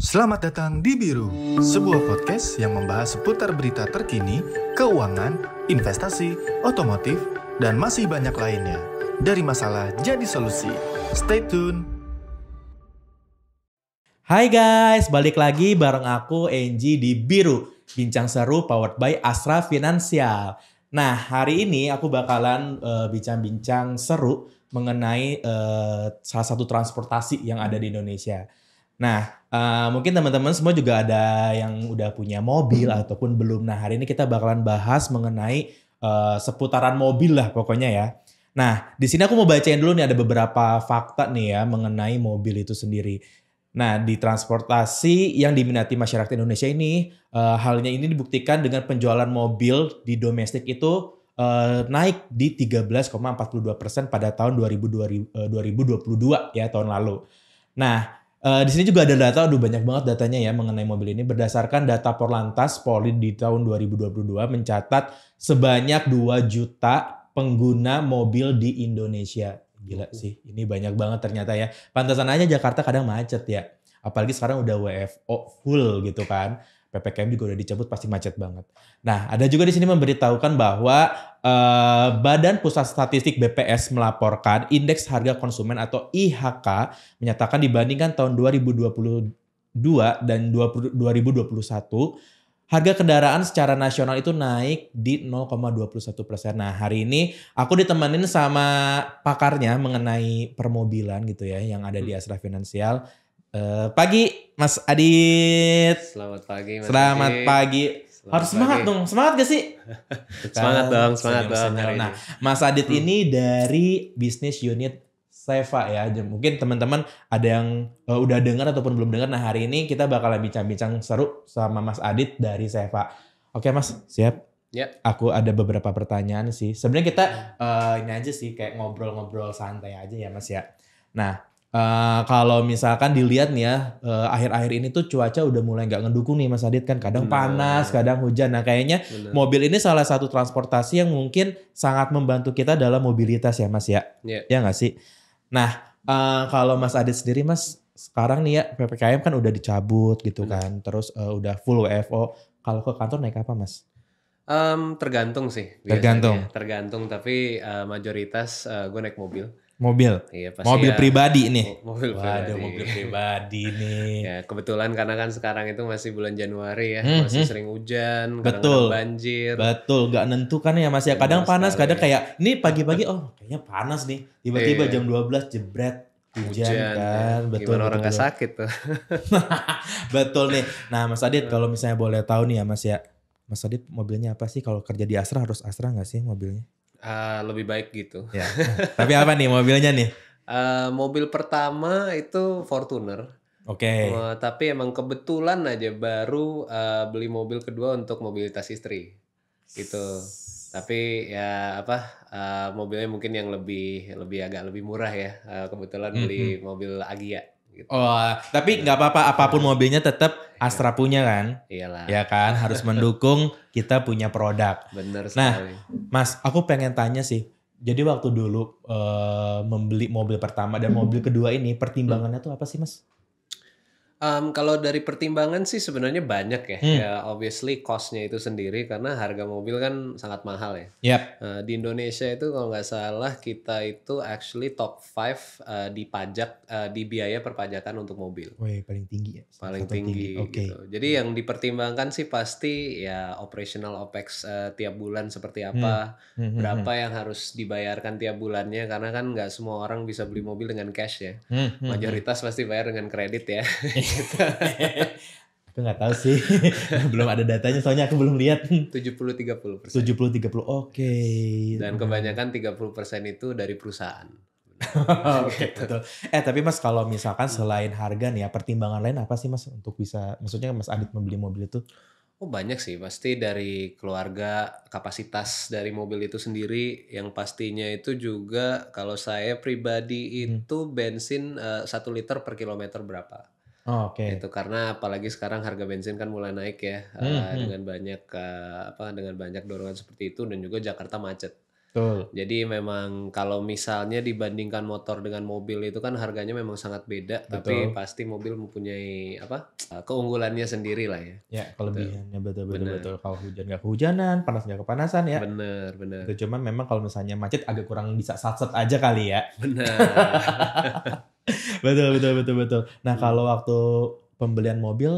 Selamat datang di Biru, sebuah podcast yang membahas seputar berita terkini, keuangan, investasi, otomotif, dan masih banyak lainnya. Dari masalah jadi solusi. Stay tune. Hai guys, balik lagi bareng aku Angie di Biru, bincang seru powered by Astra Finansial. Nah, hari ini aku bakalan eh, bincang-bincang uh, seru mengenai uh, salah satu transportasi yang ada di Indonesia. Nah, uh, mungkin teman-teman semua juga ada yang udah punya mobil hmm. ataupun belum. Nah, hari ini kita bakalan bahas mengenai uh, seputaran mobil lah pokoknya ya. Nah, di sini aku mau bacain dulu nih ada beberapa fakta nih ya mengenai mobil itu sendiri. Nah, di transportasi yang diminati masyarakat Indonesia ini, uh, halnya ini dibuktikan dengan penjualan mobil di domestik itu uh, naik di 13,42 pada tahun 2022 ya tahun lalu. Nah, Uh, di sini juga ada data, aduh banyak banget datanya ya mengenai mobil ini. Berdasarkan data Porlantas, Polri di tahun 2022 mencatat sebanyak 2 juta pengguna mobil di Indonesia. Gila sih, ini banyak banget ternyata ya. Pantasan aja Jakarta kadang macet ya. Apalagi sekarang udah WFO full gitu kan. PPKM juga udah dicabut pasti macet banget. Nah, ada juga di sini memberitahukan bahwa eh, Badan Pusat Statistik BPS melaporkan indeks harga konsumen atau IHK menyatakan dibandingkan tahun 2022 dan 20, 2021 Harga kendaraan secara nasional itu naik di 0,21 persen. Nah hari ini aku ditemenin sama pakarnya mengenai permobilan gitu ya yang ada di hmm. Astra Finansial. Uh, pagi Mas Adit. Selamat pagi. Mas Selamat Adit. pagi. Selamat Harus pagi. semangat dong. Semangat gak sih? semangat kan? dong, semangat dong. Nah, Mas Adit hmm. ini dari bisnis unit Seva ya. Mungkin teman-teman ada yang eh, udah dengar ataupun belum dengar. Nah, hari ini kita bakalan bincang-bincang seru sama Mas Adit dari Seva. Oke, Mas. Siap? Ya. Aku ada beberapa pertanyaan sih. Sebenarnya kita uh, ini aja sih kayak ngobrol-ngobrol santai aja ya, Mas ya. Nah, Uh, kalau misalkan dilihat nih ya akhir eh, akhir-akhir ini tuh cuaca udah mulai nggak ngedukung nih Mas Adit kan kadang Bener. panas kadang hujan nah kayaknya Bener. mobil ini salah satu transportasi yang mungkin sangat membantu kita dalam mobilitas ya Mas ya yeah. ya nggak sih nah uh, kalau Mas Adit sendiri Mas sekarang nih ya ppkm kan udah dicabut gitu Bener. kan terus uh, udah full WFO kalau ke kantor naik apa Mas? Um, tergantung sih. Biasanya. Tergantung. Tergantung tapi uh, mayoritas uh, gue naik mobil. Mobil. Iya, pasti mobil ya, pribadi nih. Mobil Waduh, pribadi. mobil pribadi nih. Ya, kebetulan karena kan sekarang itu masih bulan Januari ya, hmm, masih hmm. sering hujan, betul. banjir. Betul, gak nentu kan ya masih ya. kadang panas, sekali. kadang kayak ini pagi-pagi oh, kayaknya panas nih. Tiba-tiba iya. jam 12 jebret hujan, hujan ya. kan. Ya. Betul. Gimana orang betul. gak sakit tuh. betul nih. Nah, Mas Adit kalau misalnya boleh tahu nih ya Mas ya. Mas Adit mobilnya apa sih kalau kerja di Astra harus Astra nggak sih mobilnya? Uh, lebih baik gitu. Ya. Tapi apa nih mobilnya nih? Uh, mobil pertama itu Fortuner. Oke. Okay. Uh, eh, tapi emang kebetulan aja baru uh, beli mobil kedua untuk mobilitas istri, gitu. Tapi ya apa uh, mobilnya mungkin yang lebih lebih agak lebih murah ya. Uh, kebetulan beli mm -hmm. mobil Agia. Gitu. Oh, tapi nggak apa-apa apapun iya. mobilnya tetap iya. Astra punya kan? Iyalah. Ya kan harus mendukung kita punya produk. Bener nah, sekali. Nah, Mas, aku pengen tanya sih. Jadi waktu dulu uh, membeli mobil pertama dan mobil kedua ini pertimbangannya tuh apa sih, Mas? Um, kalau dari pertimbangan sih sebenarnya banyak ya. Hmm. Ya obviously costnya itu sendiri karena harga mobil kan sangat mahal ya. Yep. Uh, eh, di Indonesia itu kalau nggak salah kita itu actually top 5 uh, eh, di pajak uh, di biaya perpajakan untuk mobil. Woi paling tinggi ya. Paling Satu tinggi. tinggi. Okay. Gitu. Jadi hmm. yang dipertimbangkan sih pasti ya operational opex uh, tiap bulan seperti apa, hmm. Hmm, hmm. berapa hmm. yang harus dibayarkan tiap bulannya karena kan nggak semua orang bisa beli mobil dengan cash ya. Hmm. hmm Mayoritas pasti bayar dengan kredit ya. Gitu. aku nggak tahu sih belum ada datanya soalnya aku belum lihat 70 30 persen 70 30 oke okay. dan kebanyakan 30 persen itu dari perusahaan Oke okay, betul. Eh tapi mas kalau misalkan selain harga nih ya pertimbangan lain apa sih mas untuk bisa maksudnya mas Adit membeli mobil itu? Oh banyak sih pasti dari keluarga kapasitas dari mobil itu sendiri yang pastinya itu juga kalau saya pribadi hmm. itu bensin eh, satu uh, liter per kilometer berapa? Oh, Oke. Okay. Itu karena apalagi sekarang harga bensin kan mulai naik ya hmm, uh, dengan banyak uh, apa dengan banyak dorongan seperti itu dan juga Jakarta macet. Betul. Jadi memang kalau misalnya dibandingkan motor dengan mobil itu kan harganya memang sangat beda, betul. tapi pasti mobil mempunyai apa eh, keunggulannya sendiri lah ya. Ya gitu. kelebihannya betul betul bener. betul. Kalau hujan nggak kehujanan, panas nggak kepanasan ya. Bener bener. Itu cuman memang kalau misalnya macet agak kurang bisa satset aja kali ya. Bener. betul betul betul betul. Nah hmm. kalau waktu pembelian mobil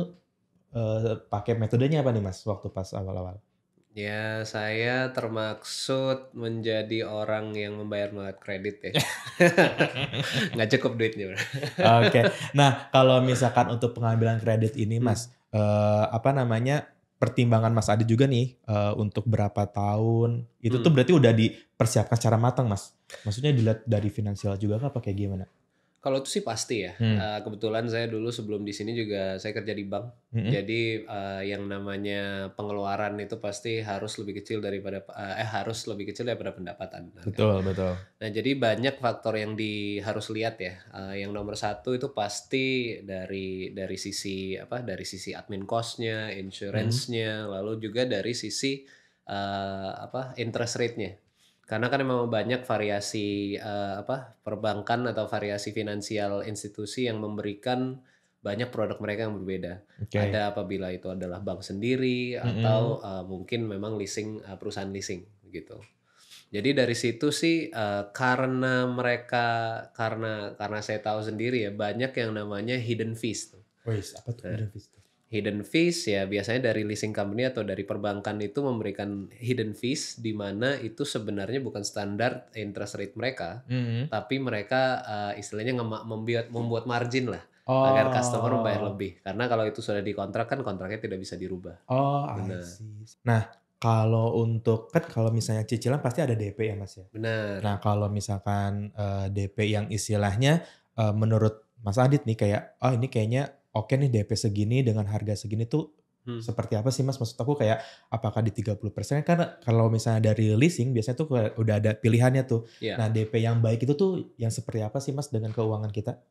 eh, pakai metodenya apa nih mas waktu pas awal-awal? Ya, saya termaksud menjadi orang yang membayar melalui kredit ya. Nggak cukup duitnya. Oke. Okay. Nah, kalau misalkan untuk pengambilan kredit ini, hmm. Mas, hmm. eh, apa namanya? Pertimbangan Mas Adi juga nih eh, untuk berapa tahun. Itu hmm. tuh berarti udah dipersiapkan secara matang, Mas. Maksudnya dilihat dari finansial juga apa kayak gimana? Kalau itu sih pasti ya. Hmm. Uh, kebetulan saya dulu sebelum di sini juga saya kerja di bank. Hmm. Jadi uh, yang namanya pengeluaran itu pasti harus lebih kecil daripada uh, eh harus lebih kecil daripada pendapatan. Kan? Betul kan? betul. Nah jadi banyak faktor yang di harus lihat ya. Uh, yang nomor satu itu pasti dari dari sisi apa? Dari sisi admin costnya, hmm. insurancenya, hmm. lalu juga dari sisi uh, apa interest rate-nya karena kan memang banyak variasi uh, apa perbankan atau variasi finansial institusi yang memberikan banyak produk mereka yang berbeda. Okay. Ada apabila itu adalah bank sendiri mm-hmm. atau uh, mungkin memang leasing uh, perusahaan leasing gitu. Jadi dari situ sih uh, karena mereka karena karena saya tahu sendiri ya banyak yang namanya hidden fees. Wih, apa tuh hidden fees? Tuh? hidden fees ya biasanya dari leasing company atau dari perbankan itu memberikan hidden fees di mana itu sebenarnya bukan standar interest rate mereka mm -hmm. tapi mereka uh, istilahnya membuat membuat margin lah oh. agar customer membayar lebih karena kalau itu sudah dikontrak kan kontraknya tidak bisa dirubah. Oh, Benar. Nah, kalau untuk kan kalau misalnya cicilan pasti ada DP ya Mas ya. Benar. Nah, kalau misalkan uh, eh, DP yang istilahnya uh, menurut Mas Adit nih kayak oh ini kayaknya oke okay nih DP segini dengan harga segini tuh Hmm. Seperti apa sih Mas? Maksud aku kayak apakah di 30% kan kalau misalnya dari leasing biasanya tuh udah ada pilihannya tuh. Yeah. Nah, DP yang baik itu tuh yang seperti apa sih Mas dengan keuangan kita?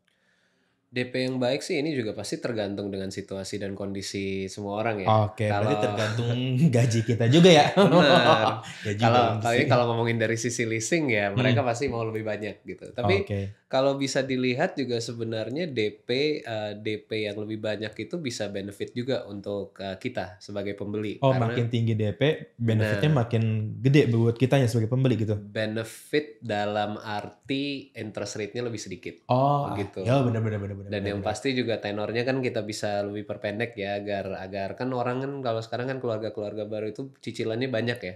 DP yang baik sih ini juga pasti tergantung dengan situasi dan kondisi semua orang ya. Oke, okay, berarti tergantung gaji kita juga ya. Benar. kalau kalau, kalau ngomongin dari sisi leasing ya, mereka hmm. pasti mau lebih banyak gitu. Tapi okay kalau bisa dilihat juga sebenarnya DP uh, eh, DP yang lebih banyak itu bisa benefit juga untuk uh, kita sebagai pembeli. Oh, Karena, makin tinggi DP, benefitnya nah, makin gede buat kita ya sebagai pembeli gitu. Benefit dalam arti interest rate-nya lebih sedikit. Oh, ah. gitu. Ya benar benar benar benar. Dan bener, yang bener. pasti juga tenornya kan kita bisa lebih perpendek ya agar agar kan orang kan kalau sekarang kan keluarga-keluarga baru itu cicilannya banyak ya.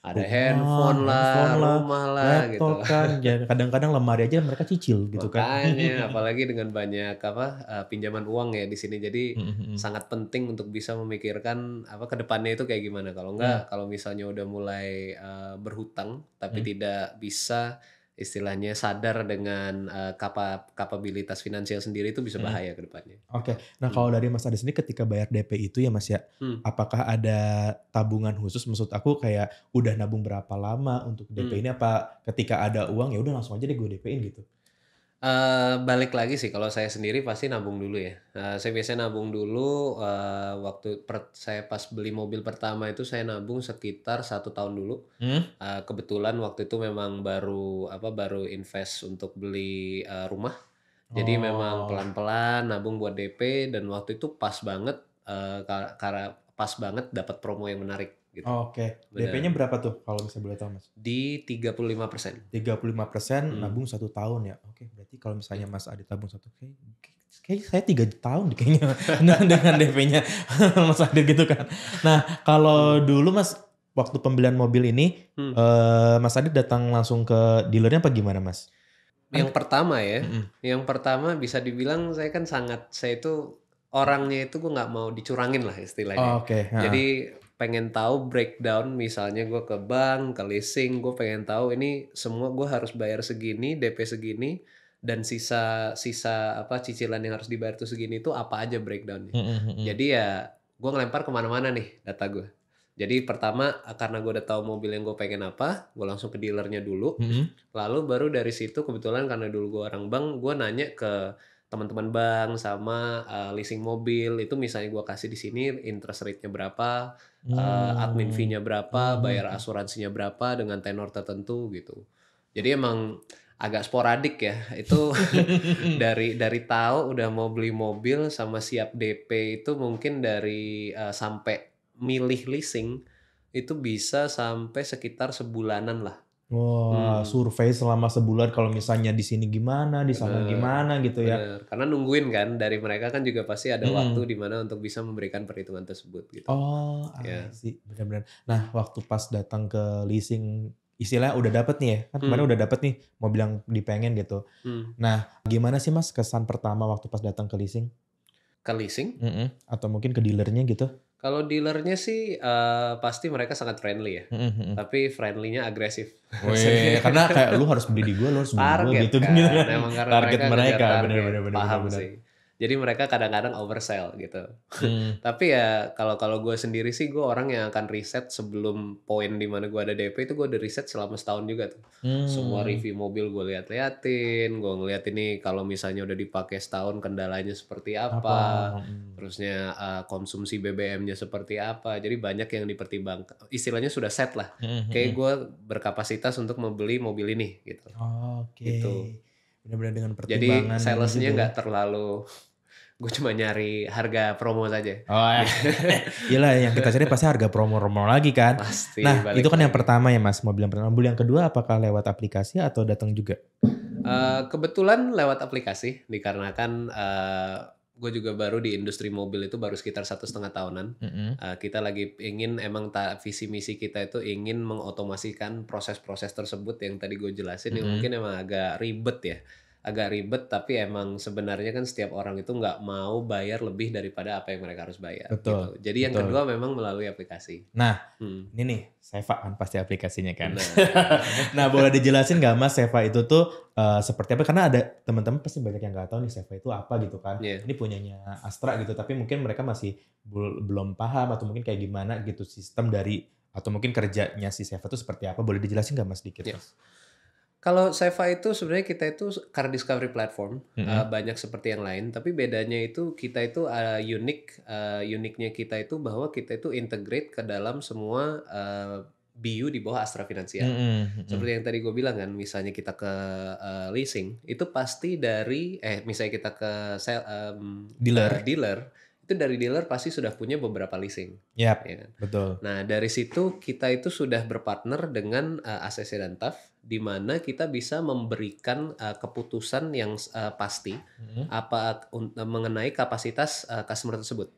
Ada handphone, handphone lah, handphone lah, rumah lah, gitu. laptop gitu. kan. Ya, kadang-kadang lemari aja mereka cicil kecil gitu kan. Makanya, kan. apalagi dengan banyak apa eh, pinjaman uang ya di sini jadi mm-hmm. sangat penting untuk bisa memikirkan apa kedepannya itu kayak gimana. Kalau enggak mm. Iya. kalau misalnya udah mulai uh, berhutang tapi mm. tidak bisa istilahnya sadar dengan uh, eh, kap kapabilitas finansial sendiri itu bisa mm-hmm. bahaya hmm. ke Oke. Okay. Nah, hmm. kalau dari Mas Adi sendiri ketika bayar DP itu ya Mas ya, hmm. apakah ada tabungan khusus maksud aku kayak udah nabung berapa lama untuk DP hmm. ini apa ketika ada uang ya udah langsung aja deh gue dp gitu. Uh, balik lagi sih kalau saya sendiri pasti nabung dulu ya. Uh, saya biasanya nabung dulu uh, waktu per, saya pas beli mobil pertama itu saya nabung sekitar satu tahun dulu. Hmm? Uh, kebetulan waktu itu memang baru apa baru invest untuk beli uh, rumah. Jadi oh. memang pelan-pelan nabung buat DP dan waktu itu pas banget uh, karena pas banget dapat promo yang menarik. Gitu. Oh, Oke. Okay. DP-nya berapa tuh kalau misalnya boleh tahu Mas? Di 35 persen. 35 persen hmm. nabung satu tahun ya. Oke okay, berarti kalau misalnya Mas Adi tabung satu kayak, saya tiga tahun kayaknya nah, dengan DP-nya Mas Adi gitu kan. Nah kalau hmm. dulu Mas waktu pembelian mobil ini hmm. uh, Mas Adi datang langsung ke dealernya apa gimana Mas? Yang An pertama ya, -hmm. yang pertama bisa dibilang saya kan sangat saya itu orangnya itu gue nggak mau dicurangin lah istilahnya. Oh, Oke. Okay. Jadi pengen tahu breakdown misalnya gue ke bank, ke leasing, gue pengen tahu ini semua gue harus bayar segini, DP segini, dan sisa sisa apa cicilan yang harus dibayar tuh segini itu apa aja breakdownnya. Mm-hmm. Jadi ya gue ngelempar kemana-mana nih data gue. Jadi pertama karena gue udah tahu mobil yang gue pengen apa, gue langsung ke dealernya dulu. Mm-hmm. Lalu baru dari situ kebetulan karena dulu gue orang bank, gue nanya ke teman-teman bank sama uh, leasing mobil itu misalnya gue kasih di sini interest rate-nya berapa, eh, hmm. uh, admin fee-nya berapa, hmm. bayar asuransinya berapa dengan tenor tertentu gitu. Jadi emang agak sporadik ya itu dari dari tahu udah mau beli mobil sama siap DP itu mungkin dari uh, sampai milih leasing itu bisa sampai sekitar sebulanan lah Wah, wow, hmm. survei selama sebulan kalau misalnya di sini gimana, di sana gimana gitu ya. Bener. Karena nungguin kan dari mereka kan juga pasti ada hmm. waktu di mana untuk bisa memberikan perhitungan tersebut gitu. Oh, ya. sih benar-benar. Nah, waktu pas datang ke leasing istilah udah dapet nih ya kan kemarin hmm. udah dapet nih mau bilang dipengen gitu. Hmm. Nah, gimana sih mas kesan pertama waktu pas datang ke leasing? Ke leasing? Mm -mm. Atau mungkin ke dealernya gitu? Kalau dealernya sih uh, pasti mereka sangat friendly ya, mm-hmm. mm-hmm. tapi friendly agresif. Wih, karena kayak lu harus beli di gua, lu harus beli di gua gitu, kan? kan target mereka, mereka benar-benar paham bener, bener, sih jadi mereka kadang-kadang oversell gitu hmm. tapi ya kalau kalau gue sendiri sih gue orang yang akan riset sebelum poin di mana gue ada DP itu gue udah riset selama setahun juga tuh hmm. semua review mobil gue liat liatin gue ngeliat ini kalau misalnya udah dipakai setahun kendalanya seperti apa, apa? Hmm. terusnya uh, konsumsi BBM-nya seperti apa jadi banyak yang dipertimbangkan istilahnya sudah set lah hmm. hmm kayak hmm. gue berkapasitas untuk membeli mobil ini gitu oh, oke okay. gitu benar-benar dengan pertimbangan jadi salesnya gitu. nggak gitu. terlalu gue cuma nyari harga promo saja. Oh ya. Iya yang kita cari pasti harga promo-promo lagi kan. Pasti. Nah itu kan lagi. yang pertama ya mas mobil yang pertama. Mobil Yang kedua apakah lewat aplikasi atau datang juga? Uh, kebetulan lewat aplikasi dikarenakan uh, gue juga baru di industri mobil itu baru sekitar satu setengah tahunan. Mm -hmm. uh, kita lagi ingin emang ta, visi misi kita itu ingin mengotomasikan proses-proses tersebut yang tadi gue jelasin mm -hmm. yang mungkin emang agak ribet ya agak ribet tapi emang sebenarnya kan setiap orang itu nggak mau bayar lebih daripada apa yang mereka harus bayar. Gitu. Betul. Gitu. Jadi betul. yang kedua memang melalui aplikasi. Nah, hmm. ini nih Seva kan pasti aplikasinya kan. Nah, nah boleh dijelasin nggak Mas Seva itu tuh uh, seperti apa? Karena ada teman-teman pasti banyak yang nggak tahu nih Seva itu apa gitu kan. Yeah. Ini punyanya Astra gitu tapi mungkin mereka masih belum paham atau mungkin kayak gimana gitu sistem dari atau mungkin kerjanya si Seva itu seperti apa? Boleh dijelasin nggak Mas sedikit? Yeah. Mas? Kalau Seva itu sebenarnya kita itu car discovery platform mm -hmm. uh, banyak seperti yang lain, tapi bedanya itu kita itu uh, eh, unik, uh, eh, uniknya kita itu bahwa kita itu integrate ke dalam semua uh, eh, BU di bawah Astra Finansial. Mm -hmm. Seperti yang tadi gue bilang kan, misalnya kita ke uh, leasing itu pasti dari eh misalnya kita ke sel, um, dealer, dealer itu dari dealer pasti sudah punya beberapa leasing. Yep, ya kan? betul. Nah dari situ kita itu sudah berpartner dengan uh, eh, ACC dan TAF, di mana kita bisa memberikan uh, keputusan yang uh, pasti hmm apa uh, mengenai kapasitas uh, customer tersebut.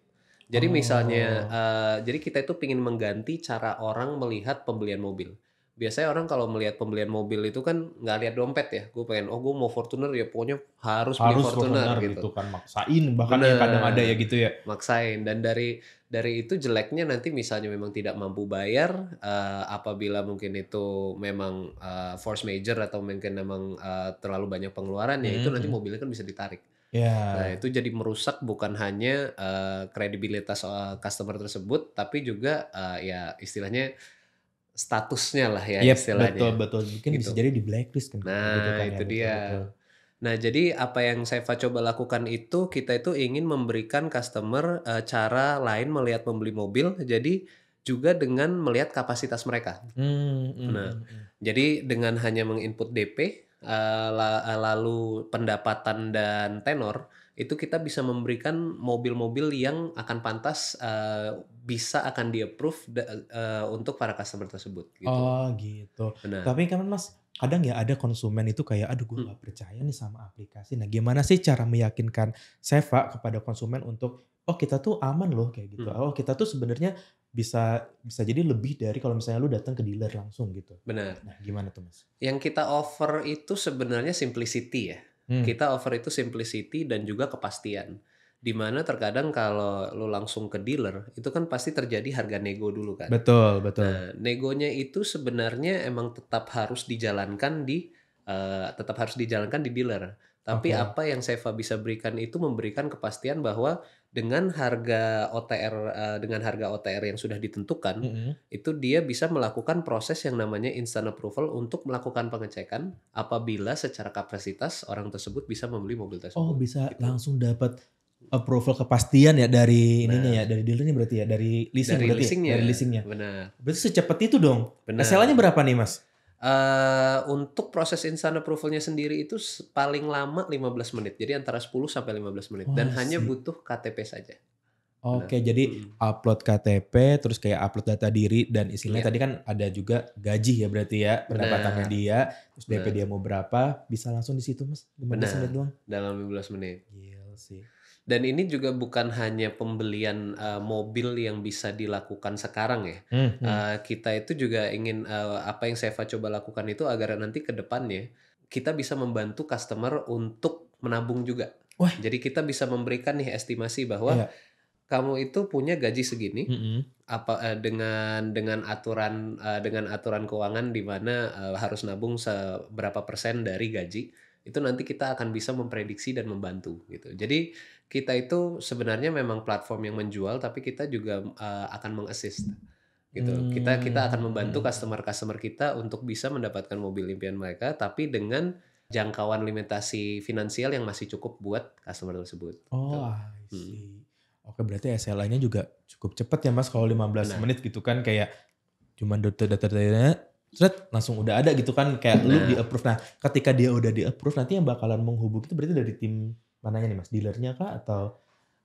Jadi oh. misalnya, uh, jadi kita itu ingin mengganti cara orang melihat pembelian mobil biasanya orang kalau melihat pembelian mobil itu kan nggak lihat dompet ya gue pengen oh gue mau Fortuner ya pokoknya harus, harus beli Fortuner, Fortuner gitu. gitu kan maksain bahkan Bener. kadang ada ya gitu ya maksain dan dari dari itu jeleknya nanti misalnya memang tidak mampu bayar uh, apabila mungkin itu memang uh, force major atau mungkin memang uh, terlalu banyak pengeluaran hmm. ya itu hmm. nanti mobilnya kan bisa ditarik Yeah. Nah itu jadi merusak bukan hanya uh, kredibilitas uh, customer tersebut, tapi juga uh, ya istilahnya statusnya lah ya yep, istilahnya. Betul betul. Mungkin gitu. bisa jadi di blacklist kan. Nah gitu kan, ya, itu ya, dia. Betul, betul. Nah jadi apa yang saya coba lakukan itu kita itu ingin memberikan customer uh, cara lain melihat membeli mobil. Jadi juga dengan melihat kapasitas mereka. Hmm, hmm, nah hmm. hmm. jadi dengan hanya menginput DP uh, eh, lalu pendapatan dan tenor itu kita bisa memberikan mobil-mobil yang akan pantas uh, bisa akan di approve uh, eh, untuk para customer tersebut. Gitu. Oh gitu. Benar. Tapi kan mas kadang ya ada konsumen itu kayak aduh gue hmm. gak percaya nih sama aplikasi. Nah gimana sih cara meyakinkan Seva kepada konsumen untuk oh kita tuh aman loh kayak gitu. Hmm. Oh kita tuh sebenarnya bisa bisa jadi lebih dari kalau misalnya lu datang ke dealer langsung gitu. Benar. Nah, gimana tuh Mas? Yang kita offer itu sebenarnya simplicity ya. Hmm. Kita offer itu simplicity dan juga kepastian. Dimana terkadang kalau lo langsung ke dealer, itu kan pasti terjadi harga nego dulu kan. Betul, betul. Nah, negonya itu sebenarnya emang tetap harus dijalankan di uh, tetap harus dijalankan di dealer. Tapi okay. apa yang Seva bisa berikan itu memberikan kepastian bahwa dengan harga OTR uh, eh, dengan harga OTR yang sudah ditentukan mm -hmm. itu dia bisa melakukan proses yang namanya instant approval untuk melakukan pengecekan apabila secara kapasitas orang tersebut bisa membeli mobil tersebut. Oh, bisa gitu. langsung dapat approval kepastian ya dari ininya ya dari dealer ini berarti ya dari leasing dari berarti ya, leasingnya, ya? dari leasingnya. Benar. Berarti secepat itu dong. Benar. sla berapa nih, Mas? Uh, untuk proses instant approvalnya sendiri itu paling lama 15 menit. Jadi antara 10 sampai 15 menit Wah, dan sih. hanya butuh KTP saja. Oke, okay, jadi hmm. upload KTP terus kayak upload data diri dan istilahnya yeah. tadi kan ada juga gaji ya berarti ya pendapatannya nah, dia, terus DP nah. dia mau berapa, bisa langsung di situ Mas 15 nah, menit doang. Dalam 15 menit. Gila sih. Dan ini juga bukan hanya pembelian uh, mobil yang bisa dilakukan sekarang ya. Mm hmm. Uh, kita itu juga ingin uh, apa yang Seva coba lakukan itu agar nanti ke depannya kita bisa membantu customer untuk menabung juga. Wah. Jadi kita bisa memberikan nih estimasi bahwa yeah. kamu itu punya gaji segini. Mm -hmm. Apa uh, dengan dengan aturan uh, dengan aturan keuangan di mana uh, harus nabung seberapa persen dari gaji itu nanti kita akan bisa memprediksi dan membantu gitu. Jadi kita itu sebenarnya memang platform yang menjual tapi kita juga uh, akan mengassist gitu. Hmm. Kita kita akan membantu hmm. customer-customer kita untuk bisa mendapatkan mobil impian mereka tapi dengan jangkauan limitasi finansial yang masih cukup buat customer tersebut. Gitu. Oh, gitu. Hmm. Oke, berarti SLA-nya juga cukup cepat ya Mas kalau 15 nah. menit gitu kan kayak cuman data-datanya terus langsung udah ada gitu kan kayak nah. lu di approve. Nah, ketika dia udah di approve nanti yang bakalan menghubung itu berarti dari tim mananya nih Mas? Dealernya kah atau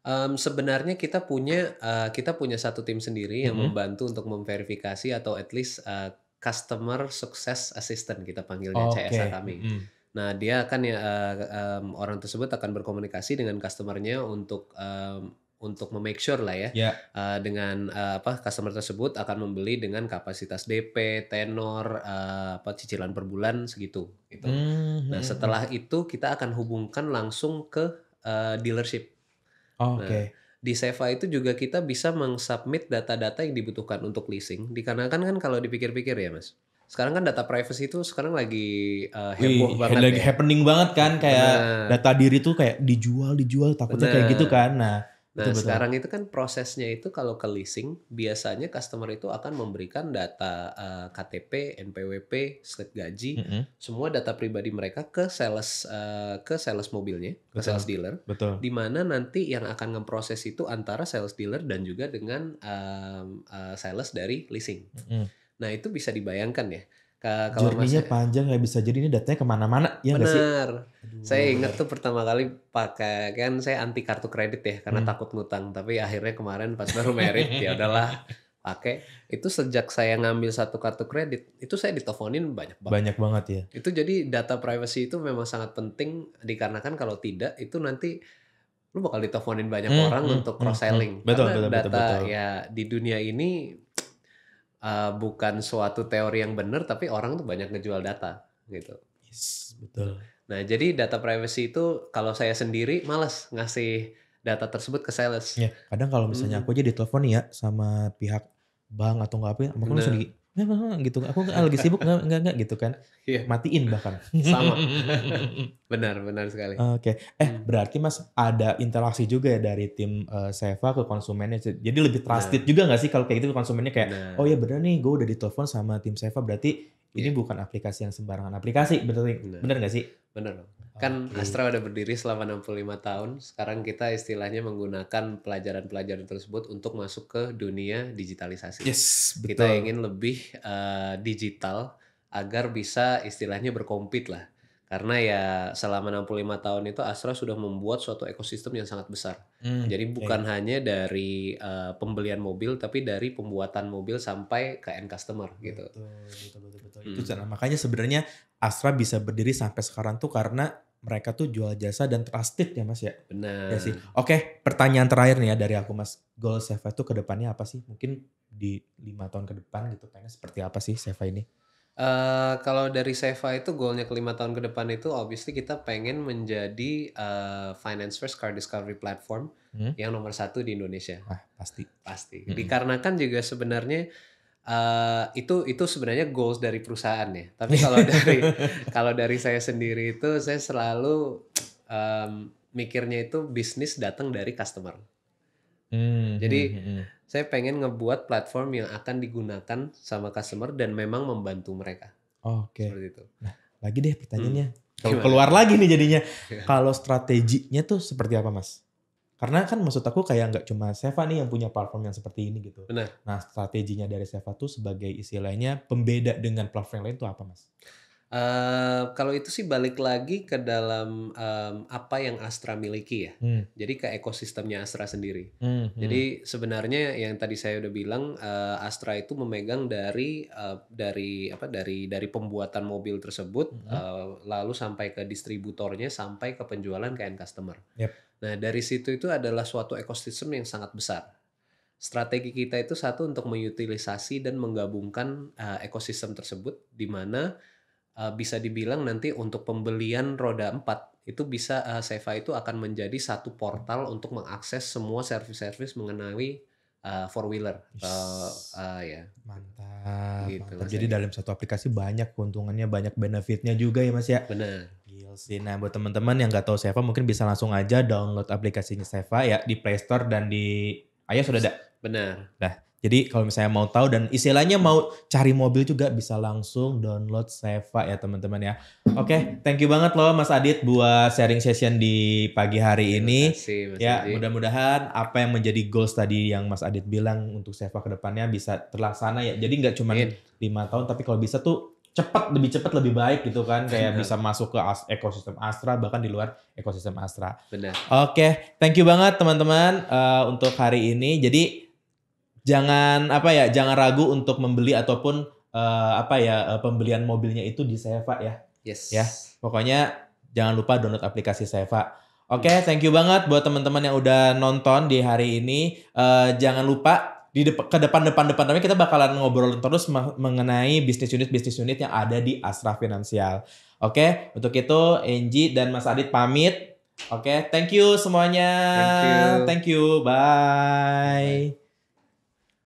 Um, sebenarnya kita punya uh, kita punya satu tim sendiri yang mm -hmm. membantu untuk memverifikasi atau at least uh, customer success assistant kita panggilnya okay. CSA kami. Mm Nah, dia akan ya uh, um, orang tersebut akan berkomunikasi dengan customernya untuk um, untuk memake sure lah ya yeah. Ya. uh, dengan uh, apa customer tersebut akan membeli dengan kapasitas DP, tenor, uh, apa cicilan per bulan segitu gitu. Mm-hmm. Nah, hmm, setelah hmm. itu kita akan hubungkan langsung ke uh, dealership. Oh, nah, Oke. Okay. Nah, di Seva itu juga kita bisa mengsubmit data-data yang dibutuhkan untuk leasing. Dikarenakan kan kalau dipikir-pikir ya, Mas sekarang kan data privacy itu sekarang lagi uh, heboh Wih, banget lagi ya. happening banget kan kayak nah. data diri tuh kayak dijual dijual takutnya nah. kayak gitu kan nah Nah, betul, sekarang itu kan prosesnya itu kalau ke leasing, biasanya customer itu akan memberikan data uh, eh, KTP, NPWP, slip gaji, mm -hmm. semua data pribadi mereka ke sales uh, ke sales mobilnya, betul. ke sales dealer. Betul. Di mana nanti yang akan ngeproses itu antara sales dealer dan juga dengan um, uh, sales dari leasing. Mm -hmm. Nah, itu bisa dibayangkan ya ke, journey panjang nggak bisa jadi ini datanya kemana-mana ya nggak sih? Saya ingat tuh pertama kali pakai kan saya anti kartu kredit ya karena hmm. takut ngutang tapi akhirnya kemarin pas baru merit ya udahlah pakai itu sejak saya ngambil satu kartu kredit itu saya diteleponin banyak banget banyak banget ya itu jadi data privacy itu memang sangat penting dikarenakan kalau tidak itu nanti lu bakal diteleponin banyak hmm, orang hmm, untuk cross selling hmm, hmm. betul, karena betul, data betul, betul. ya di dunia ini uh, bukan suatu teori yang benar tapi orang tuh banyak ngejual data gitu. Yes, betul. Nah, jadi data privacy itu kalau saya sendiri malas ngasih data tersebut ke sales. Ya, kadang kalau misalnya mm. aku aja ditelepon ya sama pihak bank atau nggak apa, ya, aku nah. langsung nggak gitu aku ah, lagi sibuk nggak nggak nggak gitu kan yeah. matiin bahkan sama benar benar sekali oke okay. eh hmm. berarti mas ada interaksi juga ya dari tim uh, Seva ke konsumennya jadi lebih trusted nah. juga nggak sih kalau kayak gitu konsumennya kayak nah. oh ya benar nih gue udah ditelepon sama tim Seva berarti ini iya. bukan aplikasi yang sembarangan aplikasi bener nah. bener nggak sih bener Kan Astra udah berdiri selama 65 tahun. Sekarang kita istilahnya menggunakan pelajaran-pelajaran tersebut untuk masuk ke dunia digitalisasi. Yes, betul. Kita ingin lebih uh, digital agar bisa istilahnya berkompet lah karena ya selama 65 tahun itu Astra sudah membuat suatu ekosistem yang sangat besar. Hmm, Jadi bukan hanya dari uh, pembelian mobil tapi dari pembuatan mobil sampai ke end customer gitu. Betul, betul, betul. betul. Hmm. Itu cara makanya sebenarnya Astra bisa berdiri sampai sekarang tuh karena mereka tuh jual jasa dan trusted ya mas ya. Benar. Ya sih. Oke, pertanyaan terakhir nih ya dari aku mas. Goal Seva itu depannya apa sih? Mungkin di lima tahun ke depan gitu kayaknya seperti apa sih Seva ini? Uh, kalau dari Seva itu goalnya kelima tahun ke depan itu obviously kita pengen menjadi, uh, finance first car discovery platform hmm? yang nomor satu di Indonesia. Ah, pasti. Pasti, Hmm. dikarenakan juga sebenarnya, uh, itu itu sebenarnya goals dari perusahaan ya, tapi kalau dari kalau dari saya sendiri itu saya selalu, um, mikirnya itu bisnis datang dari customer. Hmm, Jadi hmm. hmm, hmm saya pengen ngebuat platform yang akan digunakan sama customer dan memang membantu mereka. Oke. Okay. Seperti itu. Nah, lagi deh pertanyaannya. Hmm. Kalau keluar lagi nih jadinya. Iya. Kalau strateginya tuh seperti apa, Mas? Karena kan maksud aku kayak nggak cuma Seva nih yang punya platform yang seperti ini gitu. Benar. Nah, strateginya dari Seva tuh sebagai istilahnya pembeda dengan platform lain tuh apa, Mas? Uh, kalau itu sih balik lagi ke dalam um, apa yang Astra miliki ya. Hmm. Jadi ke ekosistemnya Astra sendiri. Hmm, hmm. Jadi sebenarnya yang tadi saya udah bilang uh, Astra itu memegang dari uh, dari apa dari dari pembuatan mobil tersebut hmm. uh, lalu sampai ke distributornya sampai ke penjualan ke end customer. Yep. Nah dari situ itu adalah suatu ekosistem yang sangat besar strategi kita itu satu untuk mengutilisasi dan menggabungkan uh, ekosistem tersebut di mana uh, bisa dibilang nanti untuk pembelian roda 4 itu bisa uh, Seva itu akan menjadi satu portal untuk mengakses semua servis-servis mengenai uh, four wheeler. Uh, uh, ya. Mantap. Gitu, mantap. Jadi dalam satu aplikasi banyak keuntungannya, banyak benefitnya juga ya Mas ya. Benar. sih. Nah buat teman-teman yang nggak tahu Seva mungkin bisa langsung aja download aplikasinya Seva ya di Play Store dan di Ayah sudah ada. Benar. Nah jadi kalau misalnya mau tahu dan istilahnya mau cari mobil juga bisa langsung download Seva ya teman-teman ya. Oke, okay, thank you banget loh Mas Adit buat sharing session di pagi hari ini. Terima kasih, ya, mudah-mudahan apa yang menjadi goals tadi yang Mas Adit bilang untuk Seva kedepannya bisa terlaksana ya. Jadi nggak cuma lima tahun, tapi kalau bisa tuh cepat lebih cepat lebih baik gitu kan kayak Benar. bisa masuk ke ekosistem Astra bahkan di luar ekosistem Astra. Benar. Oke, okay, thank you banget teman-teman uh, untuk hari ini. Jadi jangan apa ya jangan ragu untuk membeli ataupun uh, apa ya eh, pembelian mobilnya itu di Seva ya. Yes. Ya. Pokoknya jangan lupa download aplikasi Seva. Oke, okay, hmm. thank you banget buat teman-teman yang udah nonton di hari ini. Uh, jangan lupa di dep ke depan depan depan tapi kita bakalan ngobrol terus mengenai bisnis unit bisnis unit yang ada di Astra Finansial. Oke, okay? untuk itu Enji dan Mas Adit pamit. Oke, okay, thank you semuanya. Thank you. Thank you. Bye. Bye.